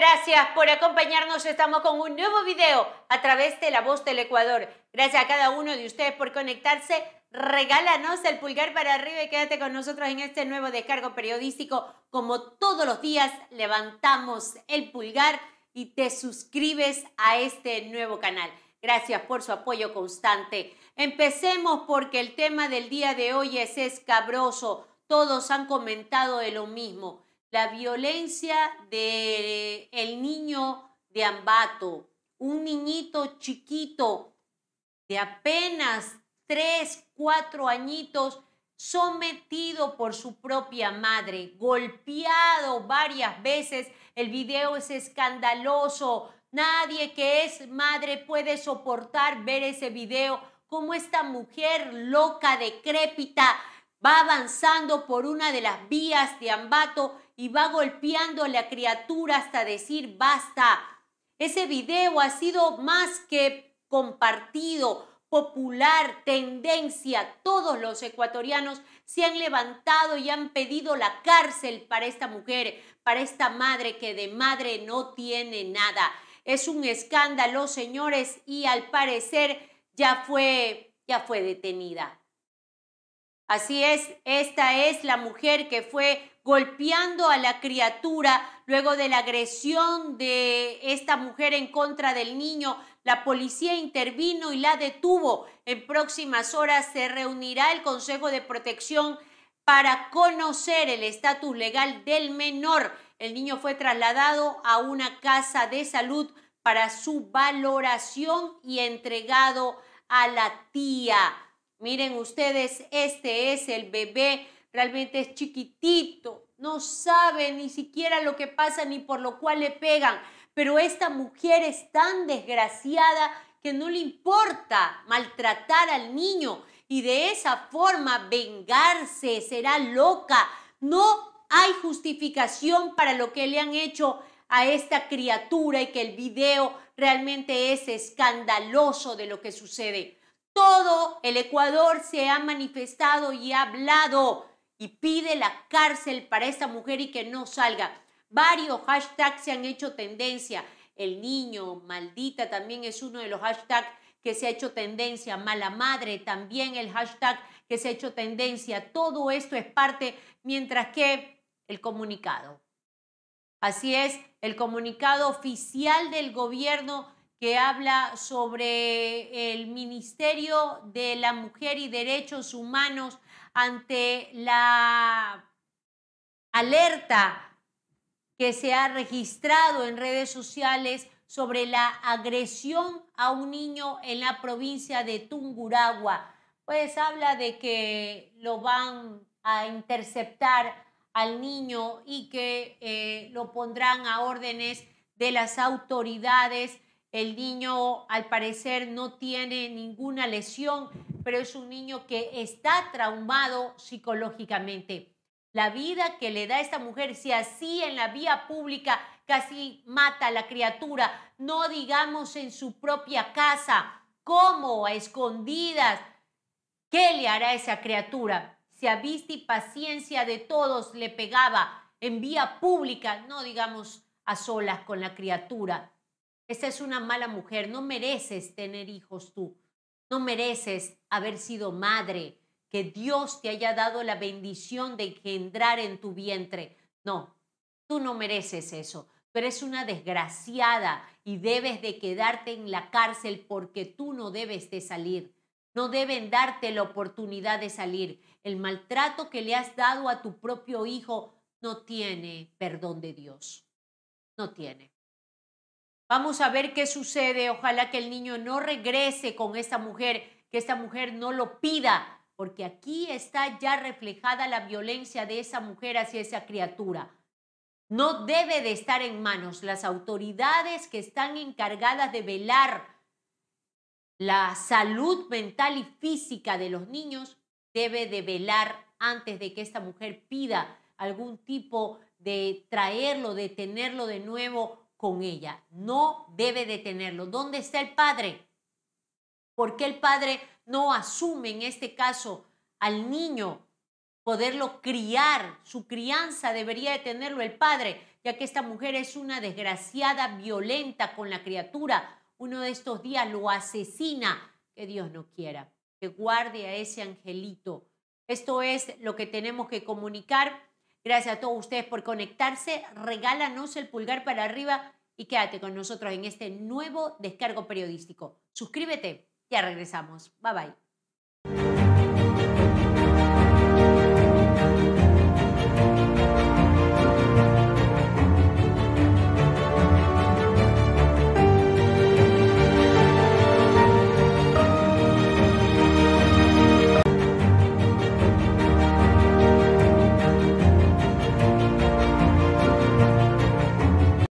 Gracias por acompañarnos. Estamos con un nuevo video a través de La Voz del Ecuador. Gracias a cada uno de ustedes por conectarse. Regálanos el pulgar para arriba y quédate con nosotros en este nuevo descargo periodístico. Como todos los días, levantamos el pulgar y te suscribes a este nuevo canal. Gracias por su apoyo constante. Empecemos porque el tema del día de hoy es escabroso. Todos han comentado de lo mismo la violencia de el niño de Ambato, un niñito chiquito de apenas 3, 4 añitos, sometido por su propia madre, golpeado varias veces. El video es escandaloso. Nadie que es madre puede soportar ver ese video, cómo esta mujer loca, decrépita, va avanzando por una de las vías de Ambato y va golpeando a la criatura hasta decir basta. Ese video ha sido más que compartido, popular, tendencia. Todos los ecuatorianos se han levantado y han pedido la cárcel para esta mujer, para esta madre que de madre no tiene nada. Es un escándalo, señores, y al parecer ya fue, ya fue detenida. Así es, esta es la mujer que fue golpeando a la criatura luego de la agresión de esta mujer en contra del niño. La policía intervino y la detuvo. En próximas horas se reunirá el Consejo de Protección para conocer el estatus legal del menor. El niño fue trasladado a una casa de salud para su valoración y entregado a la tía. Miren ustedes, este es el bebé realmente es chiquitito, no sabe ni siquiera lo que pasa ni por lo cual le pegan, pero esta mujer es tan desgraciada que no le importa maltratar al niño y de esa forma vengarse, será loca. No hay justificación para lo que le han hecho a esta criatura y que el video realmente es escandaloso de lo que sucede. Todo el Ecuador se ha manifestado y ha hablado y pide la cárcel para esta mujer y que no salga. Varios hashtags se han hecho tendencia. El niño, maldita también es uno de los hashtags que se ha hecho tendencia. Mala madre también el hashtag que se ha hecho tendencia. Todo esto es parte, mientras que el comunicado. Así es, el comunicado oficial del gobierno que habla sobre el Ministerio de la Mujer y Derechos Humanos ante la alerta que se ha registrado en redes sociales sobre la agresión a un niño en la provincia de Tunguragua. Pues habla de que lo van a interceptar al niño y que eh, lo pondrán a órdenes de las autoridades el niño al parecer no tiene ninguna lesión, pero es un niño que está traumado psicológicamente. La vida que le da esta mujer, si así en la vía pública casi mata a la criatura, no digamos en su propia casa, cómo, a escondidas, ¿qué le hará esa criatura? Si a vista y paciencia de todos le pegaba en vía pública, no digamos a solas con la criatura esa es una mala mujer, no mereces tener hijos tú, no mereces haber sido madre, que Dios te haya dado la bendición de engendrar en tu vientre. No, tú no mereces eso. Tú eres una desgraciada y debes de quedarte en la cárcel porque tú no debes de salir. No deben darte la oportunidad de salir. El maltrato que le has dado a tu propio hijo no tiene perdón de Dios. No tiene. Vamos a ver qué sucede. Ojalá que el niño no regrese con esta mujer, que esta mujer no lo pida, porque aquí está ya reflejada la violencia de esa mujer hacia esa criatura. No debe de estar en manos las autoridades que están encargadas de velar la salud mental y física de los niños, debe de velar antes de que esta mujer pida algún tipo de traerlo, de tenerlo de nuevo con ella. No debe detenerlo. ¿Dónde está el padre? ¿Por qué el padre no asume en este caso al niño poderlo criar? Su crianza debería detenerlo el padre, ya que esta mujer es una desgraciada violenta con la criatura. Uno de estos días lo asesina. Que Dios no quiera. Que guarde a ese angelito. Esto es lo que tenemos que comunicar Gracias a todos ustedes por conectarse. Regálanos el pulgar para arriba y quédate con nosotros en este nuevo descargo periodístico. Suscríbete, ya regresamos. Bye bye.